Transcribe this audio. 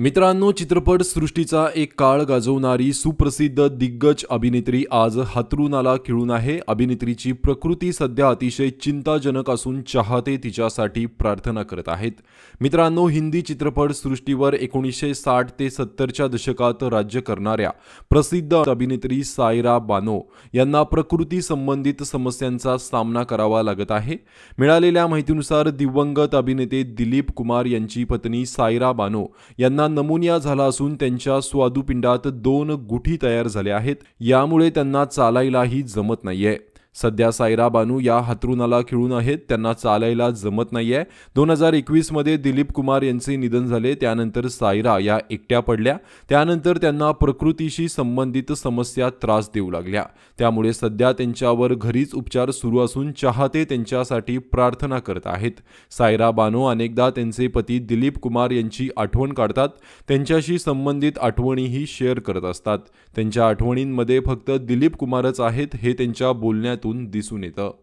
मित्रांनो चित्रपट सृष्टीचा एक काळ गाजवणारी सुप्रसिद्ध दिग्गज अभिनेत्री आज हातरुणाला खिळून आहे अभिनेत्रीची प्रकृती सध्या अतिशय चिंताजनक असून चाहते तिच्यासाठी प्रार्थना करत आहेत मित्रांनो हिंदी चित्रपट सृष्टीवर एकोणीसशे साठ ते सत्तरच्या दशकात राज्य करणाऱ्या प्रसिद्ध अभिनेत्री सायरा बानो यांना प्रकृती संबंधित समस्यांचा सामना करावा लागत आहे मिळालेल्या माहितीनुसार दिवंगत अभिनेते दिलीप कुमार यांची पत्नी सायरा बानो यांना त्यांना नमोनिया झाला असून त्यांच्या स्वादुपिंडात दोन गुठी तयार झाल्या आहेत यामुळे त्यांना चालायलाही जमत नाहीये सध्या सायरा बानू या हातरुणाला खिळून आहेत त्यांना चालायला जमत नाही आहे दोन हजार एकवीसमध्ये दिलीप कुमार यांचे निधन झाले त्यानंतर सायरा या एकट्या पडल्या त्यानंतर त्यांना प्रकृतीशी संबंधित समस्या त्रास देऊ लागल्या त्यामुळे सध्या त्यांच्यावर घरीच उपचार सुरू असून चाहते त्यांच्यासाठी प्रार्थना करत आहेत सायरा बानू अनेकदा त्यांचे पती दिलीप कुमार यांची आठवण काढतात त्यांच्याशी संबंधित आठवणीही शेअर करत असतात त्यांच्या आठवणींमध्ये फक्त दिलीप कुमारच आहेत हे त्यांच्या बोलण्यात त्यातून दिसून येतं